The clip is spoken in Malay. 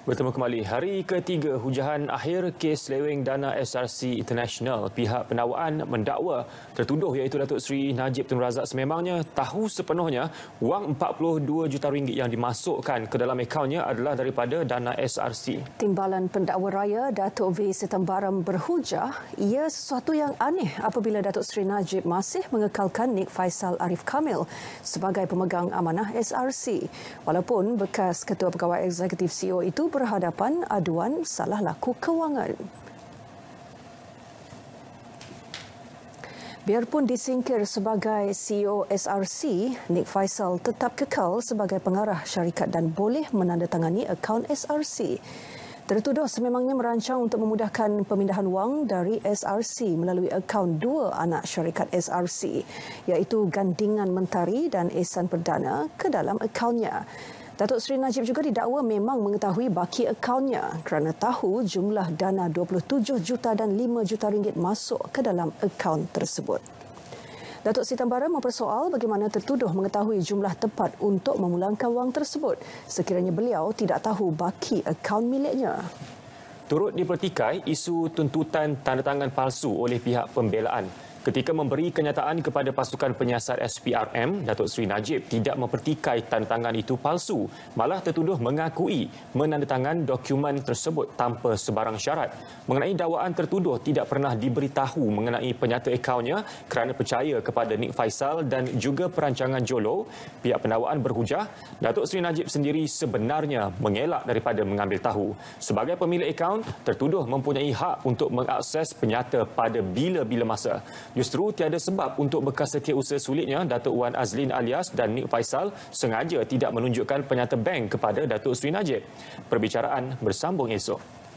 Bertemu kembali hari ketiga hujahan akhir kes leweng dana SRC International. Pihak pendakwaan mendakwa tertuduh iaitu Datuk Seri Najib Tun Razak sememangnya tahu sepenuhnya wang 42 juta ringgit yang dimasukkan ke dalam akaunnya adalah daripada dana SRC. Timbalan pendakwa raya Datuk V. Setembaram berhujah ia sesuatu yang aneh apabila Datuk Seri Najib masih mengekalkan Nik Faisal Arif Kamil sebagai pemegang amanah SRC. Walaupun bekas Ketua Pegawai Eksekutif CEO itu berhadapan aduan salah laku kewangan. Biarpun disingkir sebagai CEO SRC, Nick Faisal tetap kekal sebagai pengarah syarikat dan boleh menandatangani akaun SRC. Tertuduh sememangnya merancang untuk memudahkan pemindahan wang dari SRC melalui akaun dua anak syarikat SRC, iaitu Gandingan Mentari dan Esan Perdana ke dalam akaunnya. Datuk Seri Najib juga didakwa memang mengetahui baki akaunnya kerana tahu jumlah dana 27 juta dan 5 juta ringgit masuk ke dalam akaun tersebut. Datuk Sitambara mempersoal bagaimana tertuduh mengetahui jumlah tepat untuk memulangkan wang tersebut sekiranya beliau tidak tahu baki akaun miliknya. Turut dipertikai isu tuntutan tanda tangan palsu oleh pihak pembelaan. Ketika memberi kenyataan kepada pasukan penyiasat SPRM, Datuk Sri Najib tidak mempertikai tanda tangan itu palsu, malah tertuduh mengakui menandatangan dokumen tersebut tanpa sebarang syarat. Mengenai dakwaan tertuduh tidak pernah diberitahu mengenai penyata akaunnya kerana percaya kepada Nik Faisal dan juga perancangan Jolo, pihak pendakwaan berhujah, Datuk Sri Najib sendiri sebenarnya mengelak daripada mengambil tahu. Sebagai pemilik akaun, tertuduh mempunyai hak untuk mengakses penyata pada bila-bila masa. Justru tiada sebab untuk bekas setiausaha sulitnya Datuk Wan Azlin alias dan Nik Faisal sengaja tidak menunjukkan penyata bank kepada Datuk Sri Najib. Perbicaraan bersambung esok.